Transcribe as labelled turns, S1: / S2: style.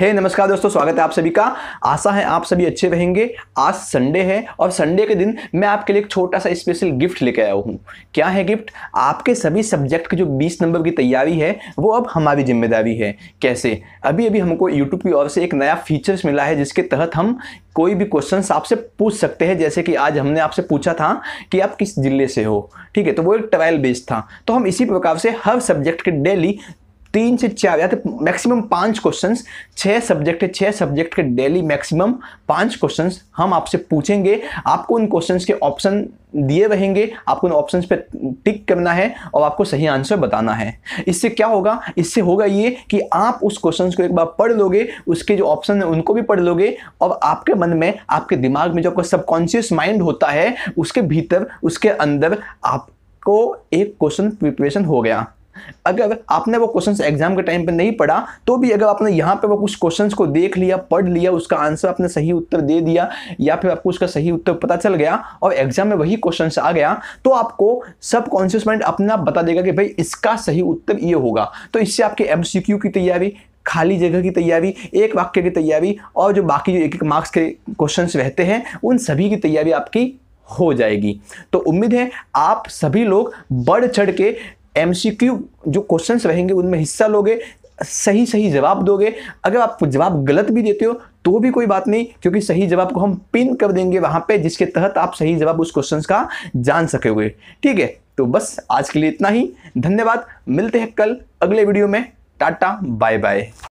S1: हे hey, नमस्कार दोस्तों स्वागत है आप सभी का आशा है आप सभी अच्छे रहेंगे आज संडे है और संडे के दिन मैं आपके लिए एक छोटा सा स्पेशल गिफ्ट लेके आया हूँ क्या है गिफ्ट आपके सभी सब्जेक्ट की जो 20 नंबर की तैयारी है वो अब हमारी जिम्मेदारी है कैसे अभी अभी हमको यूट्यूब की ओर से एक नया फीचर्स मिला है जिसके तहत हम कोई भी क्वेश्चन आपसे पूछ सकते हैं जैसे कि आज हमने आपसे पूछा था कि आप किस जिले से हो ठीक है तो वो एक ट्रायल बेस्ड था तो हम इसी प्रकार से हर सब्जेक्ट के डेली तीन से चार या तो मैक्सिमम पांच क्वेश्चन छह सब्जेक्ट है सब्जेक्ट के डेली मैक्सिमम पांच क्वेश्चन हम आपसे पूछेंगे आपको उन क्वेश्चन के ऑप्शन दिए रहेंगे आपको उन ऑप्शंस पे टिक करना है और आपको सही आंसर बताना है इससे क्या होगा इससे होगा ये कि आप उस क्वेश्चंस को एक बार पढ़ लोगे उसके जो ऑप्शन हैं उनको भी पढ़ लोगे और आपके मन में आपके दिमाग में जो आपका सबकॉन्शियस माइंड होता है उसके भीतर उसके अंदर आपको एक क्वेश्चन प्रिपरेशन हो गया अगर आपने वो क्वेश्चन एग्जाम के टाइम पे नहीं पढ़ा तो भी अगर आपने यहाँ पे वो कुछ क्वेश्चन को देख लिया पढ़ लिया उसका आंसर आपने सही उत्तर दे दिया या फिर आपको उसका सही उत्तर पता चल गया और एग्जाम में वही क्वेश्चन आ गया तो आपको सबकॉन्शियस माइंड अपने आप बता देगा कि भाई इसका सही उत्तर ये होगा तो इससे आपके एम की तैयारी खाली जगह की तैयारी एक वाक्य की तैयारी और जो बाकी जो एक एक मार्क्स के क्वेश्चन रहते हैं उन सभी की तैयारी आपकी हो जाएगी तो उम्मीद है आप सभी लोग बढ़ चढ़ के एम जो क्वेश्चन रहेंगे उनमें हिस्सा लोगे सही सही जवाब दोगे अगर आप जवाब गलत भी देते हो तो भी कोई बात नहीं क्योंकि सही जवाब को हम पिन कर देंगे वहाँ पे जिसके तहत आप सही जवाब उस क्वेश्चन का जान सकोगे ठीक है तो बस आज के लिए इतना ही धन्यवाद मिलते हैं कल अगले वीडियो में टाटा बाय बाय